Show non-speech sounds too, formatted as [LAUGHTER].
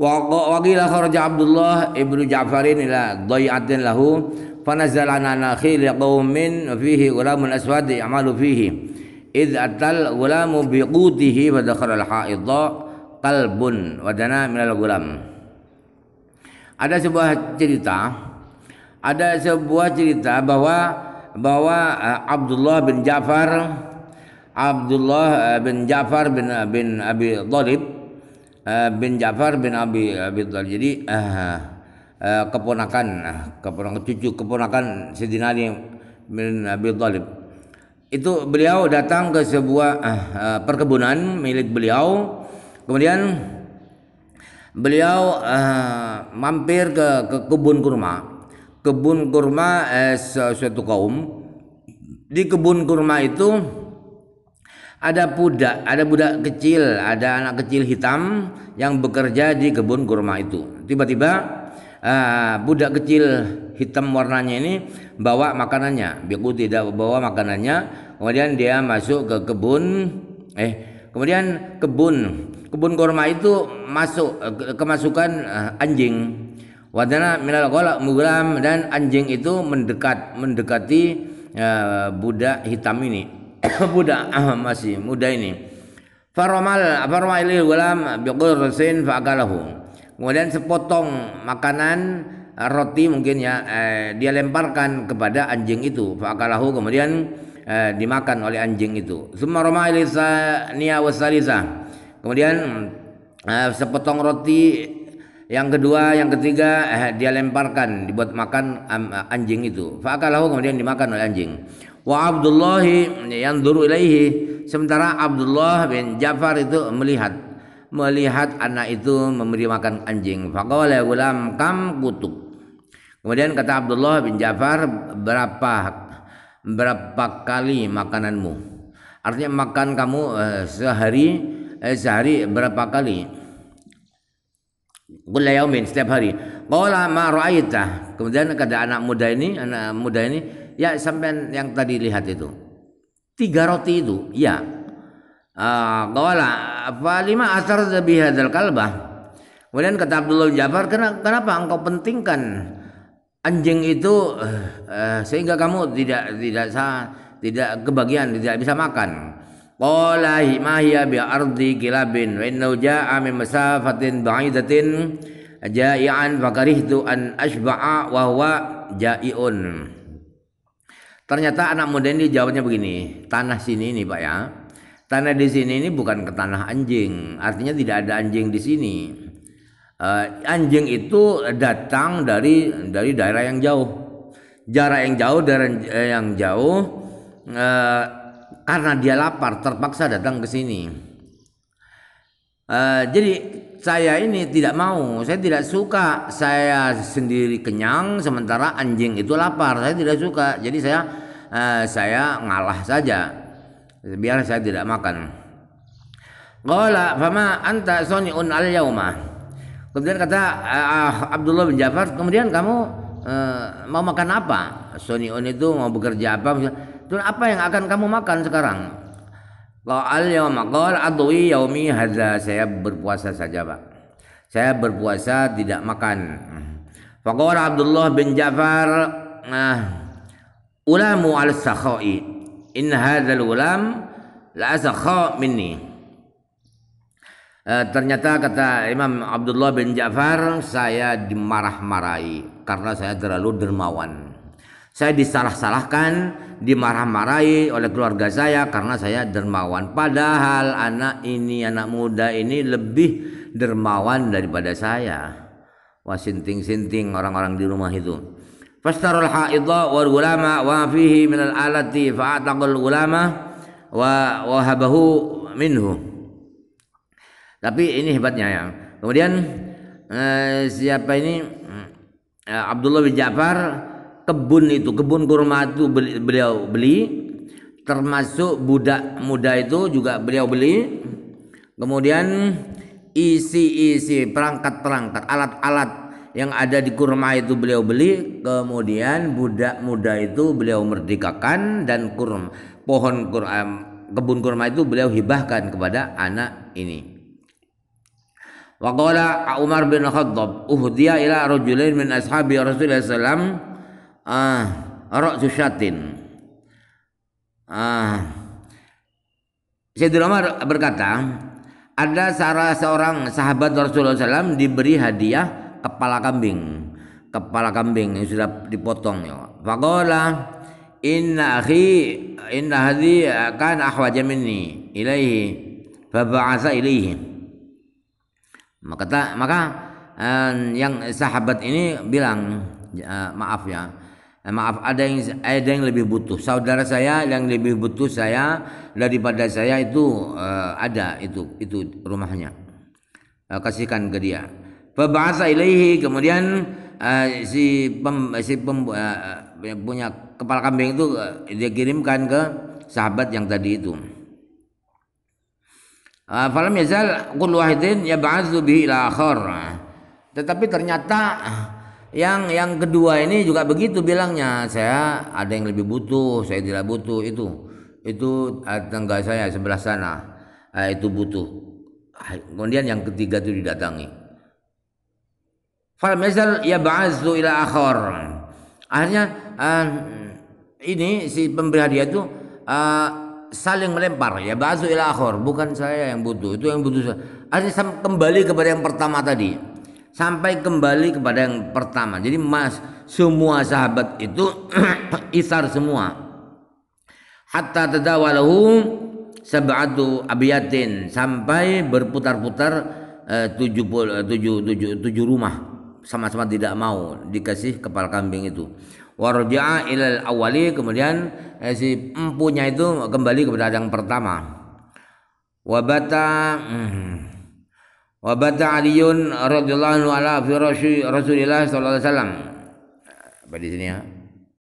Wakil qila Abdullah ibnu Ja'farin ila doyatin lahu fanazala an nakhil qaumin fihi ghulamun aswadi amalu fihi id atal ghulamu biqutihi wa dakhala al haidha qalbun wa dana min ada sebuah cerita ada sebuah cerita bahwa bahwa eh, Abdullah bin Ja'far Abdullah eh, bin Ja'far bin eh, bin Abi Thalib Eh, bin Ja'far bin Abi Abi Talib. Jadi uh, uh, keponakan uh, keponakan cucu keponakan Sayyidina Ali bin Abi Talib. Itu beliau datang ke sebuah uh, perkebunan milik beliau. Kemudian beliau uh, mampir ke, ke kebun kurma. Kebun kurma eh, suatu kaum. Di kebun kurma itu ada budak, ada budak kecil, ada anak kecil hitam yang bekerja di kebun kurma itu. Tiba-tiba uh, budak kecil hitam warnanya ini bawa makanannya. Biku tidak bawa makanannya, kemudian dia masuk ke kebun eh kemudian kebun kebun kurma itu masuk kemasukan uh, anjing. Wadana minal kolak mugram dan anjing itu mendekat mendekati uh, budak hitam ini budak [COUGHS] ah, masih muda ini. Faromal faromalil gulam resin fa'akalahu. Kemudian sepotong makanan roti mungkin ya eh, dia lemparkan kepada anjing itu fa'akalahu kemudian eh, dimakan oleh anjing itu. semua romalil saniya niawasalisa Kemudian eh, sepotong roti yang kedua, yang ketiga eh, dia lemparkan dibuat makan anjing itu. fakalahu kemudian dimakan oleh anjing wa Abdullah yang dulu ilaihi sementara Abdullah bin Ja'far itu melihat melihat anak itu memberi makan anjing faqala gulam kam kutub kemudian kata Abdullah bin Ja'far berapa berapa kali makananmu artinya makan kamu eh, sehari eh, sehari berapa kali Kulla setiap hari. Qala ma ra'aita. Kemudian kata anak muda ini, anak muda ini, ya sampean yang tadi lihat itu tiga roti itu ya ah, qala apa lima asar bihadzal kalbah kemudian kata Abdullah Jafar kenapa engkau pentingkan anjing itu uh, sehingga kamu tidak tidak sah, tidak kebagian tidak bisa makan qala himahiya bi ardi kilabin wa innahu jaa'a min masafatin ba'idatin ja'ian fakarihtu an asba'a wa huwa ja'iun Ternyata anak muda ini jawabnya begini, tanah sini ini Pak ya. Tanah di sini ini bukan ke tanah anjing, artinya tidak ada anjing di sini. Uh, anjing itu datang dari dari daerah yang jauh. Jarak yang jauh, daerah yang jauh uh, karena dia lapar terpaksa datang ke sini. Uh, jadi saya ini tidak mau, saya tidak suka. Saya sendiri kenyang sementara anjing itu lapar. Saya tidak suka. Jadi saya eh, saya ngalah saja biar saya tidak makan Qala fama anta soni'un al yauma. Kemudian kata uh, Abdullah bin Jafar, kemudian kamu uh, mau makan apa? Soni'un itu mau bekerja apa? Itu apa yang akan kamu makan sekarang? al yauma qal adwi yaumi hadza saya berpuasa saja, Pak. Saya berpuasa tidak makan. Fakor Abdullah bin Jafar nah ulamu al sakhai in hadzal ulam la sakha minni e, ternyata kata Imam Abdullah bin Ja'far saya dimarah-marahi karena saya terlalu dermawan saya disalah-salahkan dimarah-marahi oleh keluarga saya karena saya dermawan padahal anak ini anak muda ini lebih dermawan daripada saya wah sinting-sinting orang-orang di rumah itu Fastarul haidha wal ulama wa fihi min al alati fa'ataqal ulama wa wahabahu minhu. Tapi ini hebatnya ya. Kemudian eh, siapa ini eh, Abdullah bin Ja'far kebun itu, kebun kurma itu beliau beli termasuk budak muda itu juga beliau beli. Kemudian isi-isi perangkat-perangkat, alat-alat yang ada di kurma itu beliau beli kemudian budak muda itu beliau merdekakan dan kurma pohon kurma, kebun kurma itu beliau hibahkan kepada anak ini Waqala Umar bin Khattab uhdiya ila rajulain min ashabi Rasulullah sallam ah ra'su syatin ah Sayyidina Umar berkata ada salah seorang sahabat Rasulullah SAW diberi hadiah kepala kambing kepala kambing yang sudah dipotong ya faqala inna akhi inna hadhi kan ahwaja minni ilaihi fa ba'atha ilaihi maka ta, maka eh, yang sahabat ini bilang uh, maaf ya eh, maaf ada yang ada yang lebih butuh saudara saya yang lebih butuh saya daripada saya itu uh, ada itu itu rumahnya uh, kasihkan ke dia Fabasa ilaihi kemudian uh, si pem, si pem, uh, punya kepala kambing itu uh, dia kirimkan ke sahabat yang tadi itu. Falam yazal kullu wahidin yab'atsu bihi ila akhar. Tetapi ternyata yang yang kedua ini juga begitu bilangnya saya ada yang lebih butuh saya tidak butuh itu itu tangga saya sebelah sana itu butuh kemudian yang ketiga itu didatangi Falam ya yab'azzu ila Akhor, Akhirnya uh, ini si pemberi hadiah itu uh, saling melempar ya ba'zu ila Akhor, bukan saya yang butuh, itu yang butuh. Akhirnya kembali kepada yang pertama tadi. Sampai kembali kepada yang pertama. Jadi Mas semua sahabat itu [CLEARS THROAT] isar semua. Hatta tadawalahu sab'atu abiyatin sampai berputar-putar eh, tujuh, tujuh, tujuh, tujuh rumah sama-sama tidak mau dikasih kepala kambing itu warja'a ilal awali kemudian eh, si empunya itu kembali kepada yang pertama wabata hmm, wabata aliyun radhiyallahu anhu ala firasyi rasulillah sallallahu alaihi wasallam di sini ya